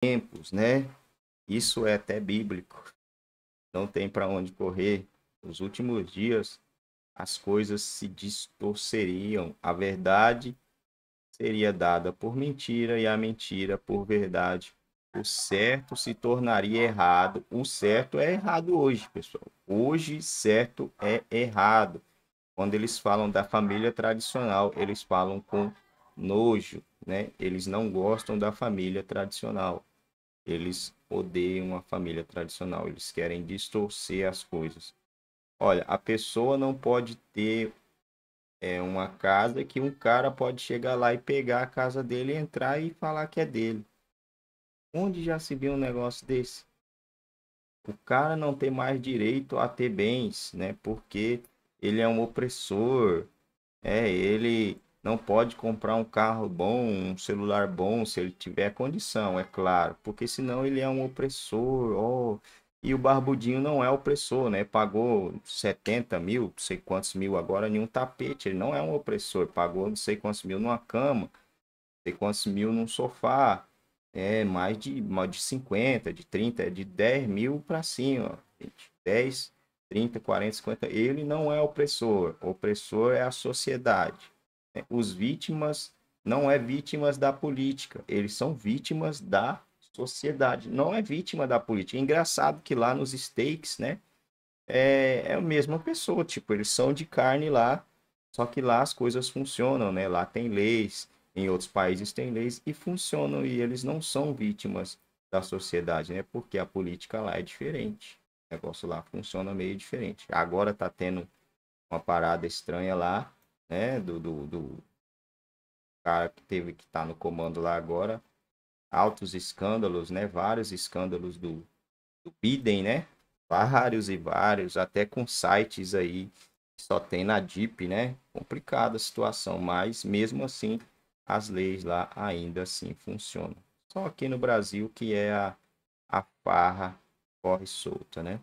tempos, né? Isso é até bíblico. Não tem para onde correr. Nos últimos dias, as coisas se distorceriam. A verdade seria dada por mentira e a mentira por verdade. O certo se tornaria errado. O certo é errado hoje, pessoal. Hoje, certo é errado. Quando eles falam da família tradicional, eles falam com nojo, né? Eles não gostam da família tradicional. Eles odeiam a família tradicional, eles querem distorcer as coisas. Olha, a pessoa não pode ter é, uma casa que um cara pode chegar lá e pegar a casa dele, entrar e falar que é dele. Onde já se viu um negócio desse? O cara não tem mais direito a ter bens, né? Porque ele é um opressor, é ele não pode comprar um carro bom, um celular bom, se ele tiver condição, é claro, porque senão ele é um opressor. Oh, e o Barbudinho não é opressor, né? Pagou 70 mil, não sei quantos mil agora em um tapete. Ele não é um opressor. Pagou não sei quantos mil numa cama, não sei quantos mil num sofá. É mais de, mais de 50, de 30, é de 10 mil para cima. Ó. 10, 30, 40, 50. Ele não é opressor. opressor é a sociedade. Os vítimas não é vítimas da política, eles são vítimas da sociedade, não é vítima da política. É engraçado que lá nos steaks, né, é, é a mesma pessoa, tipo, eles são de carne lá, só que lá as coisas funcionam, né? Lá tem leis, em outros países tem leis e funcionam e eles não são vítimas da sociedade, né? Porque a política lá é diferente. O negócio lá funciona meio diferente. Agora tá tendo uma parada estranha lá né, do, do, do cara que teve que estar tá no comando lá agora, altos escândalos, né, vários escândalos do, do Biden, né, vários e vários, até com sites aí que só tem na DIP, né, complicada a situação, mas mesmo assim as leis lá ainda assim funcionam. Só aqui no Brasil que é a, a farra corre solta, né?